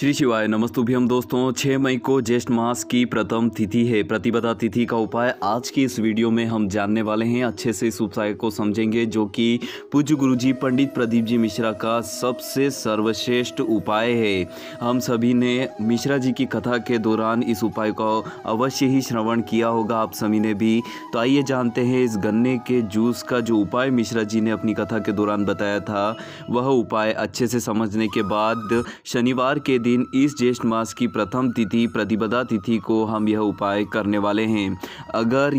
श्री शिवाय नमस्तुभ्यम दोस्तों 6 मई को ज्येष्ठ मास की प्रथम तिथि है प्रतिपदा तिथि का उपाय आज की इस वीडियो में हम जानने वाले हैं अच्छे से इस उपाय को समझेंगे जो कि पूज्य गुरुजी पंडित प्रदीप जी मिश्रा का सबसे सर्वश्रेष्ठ उपाय है हम सभी ने मिश्रा जी की कथा के दौरान इस उपाय का अवश्य ही श्रवण किया होगा आप सभी ने भी तो आइए जानते हैं इस गन्ने के जूस का जो उपाय मिश्रा जी ने अपनी कथा के दौरान बताया था वह उपाय अच्छे से समझने के बाद शनिवार के दिन इस ज्येष्ठ मास की प्रथम तिथि प्रतिपदा तिथि को हम यह उपाय करने वाले हैं अगर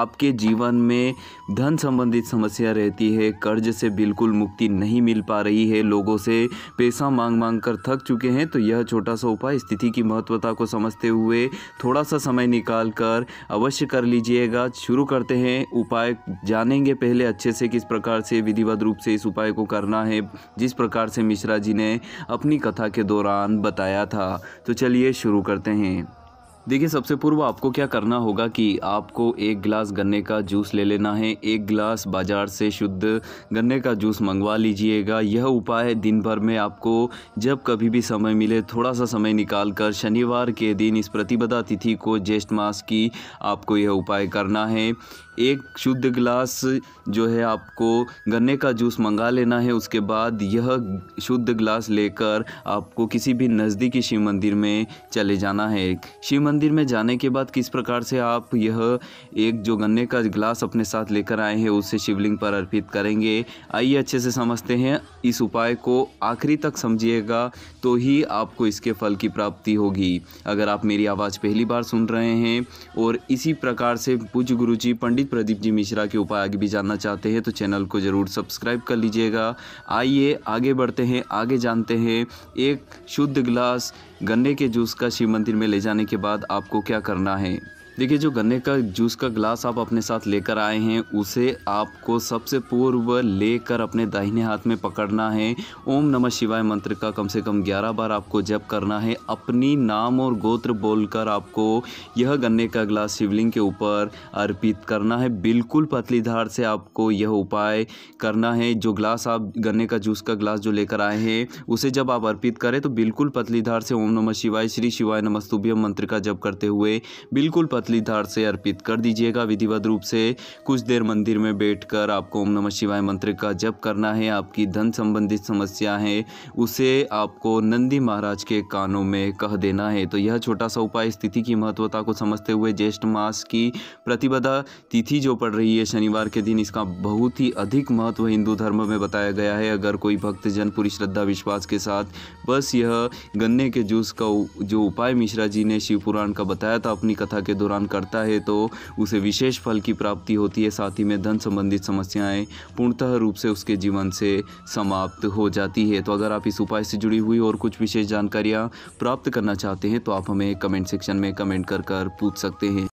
आपके जीवन में धन संबंधित समस्या रहती है कर्ज से बिल्कुल मुक्ति नहीं मिल पा रही है लोगों से पैसा मांग मांग कर थक चुके हैं तो यह छोटा सा उपाय स्थिति की महत्वता को समझते हुए थोड़ा सा समय निकाल कर अवश्य कर लीजिएगा शुरू करते हैं उपाय जानेंगे पहले अच्छे से किस प्रकार से विधिवत रूप से इस उपाय को करना है जिस प्रकार से मिश्रा जी ने अपनी कथा के दौरान बता बताया था तो चलिए शुरू करते हैं देखिए सबसे पूर्व आपको क्या करना होगा कि आपको एक गिलास गन्ने का जूस ले लेना है एक गिलास बाज़ार से शुद्ध गन्ने का जूस मंगवा लीजिएगा यह उपाय दिन भर में आपको जब कभी भी समय मिले थोड़ा सा समय निकाल कर शनिवार के दिन इस प्रतिपदा तिथि को ज्येष्ठ मास की आपको यह उपाय करना है एक शुद्ध गिलास जो है आपको गन्ने का जूस मंगा लेना है उसके बाद यह शुद्ध गिलास लेकर आपको किसी भी नज़दीकी शिव मंदिर में चले जाना है शिव मंदिर में जाने के बाद किस प्रकार से आप यह एक जो गन्ने का गिलास अपने साथ लेकर आए हैं उसे शिवलिंग पर अर्पित करेंगे आइए अच्छे से समझते हैं इस उपाय को आखिरी तक समझिएगा तो ही आपको इसके फल की प्राप्ति होगी अगर आप मेरी आवाज़ पहली बार सुन रहे हैं और इसी प्रकार से पूज गुरु जी पंडित मालिक प्रदीप जी मिश्रा के उपाय आगे भी जानना चाहते हैं तो चैनल को ज़रूर सब्सक्राइब कर लीजिएगा आइए आगे बढ़ते हैं आगे जानते हैं एक शुद्ध गिलास गन्ने के जूस का शिव मंदिर में ले जाने के बाद आपको क्या करना है देखिए जो गन्ने का जूस का ग्लास आप अपने साथ लेकर आए हैं उसे आपको सबसे पूर्व लेकर अपने दाहिने हाथ में पकड़ना है ओम नमः शिवाय मंत्र का कम से कम 11 बार आपको जप करना है अपनी नाम और गोत्र बोलकर आपको यह गन्ने का ग्लास शिवलिंग के ऊपर अर्पित करना है बिल्कुल पतली धार से आपको यह उपाय करना है जो ग्लास आप गन्ने का जूस का ग्लास जो लेकर आए हैं उसे जब आप अर्पित करें तो बिल्कुल पतली धार से ओम नमः शिवाय श्री शिवाय नमस्तुभ्यम मंत्र का जप करते हुए बिल्कुल पतली धार से अर्पित कर दीजिएगा विधिवत रूप से कुछ देर मंदिर में बैठकर आपको ओम नमः शिवाय मंत्र का जप करना है आपकी धन संबंधित समस्या है उसे आपको नंदी महाराज के कानों में कह देना है तो यह छोटा सा उपाय स्थिति की महत्वता को समझते हुए ज्येष्ठ मास की प्रतिबद्धा तिथि जो पड़ रही है शनिवार के दिन इसका बहुत ही अधिक महत्व हिंदू धर्म में बताया गया है अगर कोई भक्तजन पूरी श्रद्धा विश्वास के साथ बस यह गन्ने के जूस का जो उपाय मिश्रा जी ने शिवपुराण का बताया था अपनी कथा के दौरान प्रदान करता है तो उसे विशेष फल की प्राप्ति होती है साथ ही में धन संबंधित समस्याएं पूर्णतः रूप से उसके जीवन से समाप्त हो जाती है तो अगर आप इस उपाय से जुड़ी हुई और कुछ विशेष जानकारियाँ प्राप्त करना चाहते हैं तो आप हमें कमेंट सेक्शन में कमेंट कर कर पूछ सकते हैं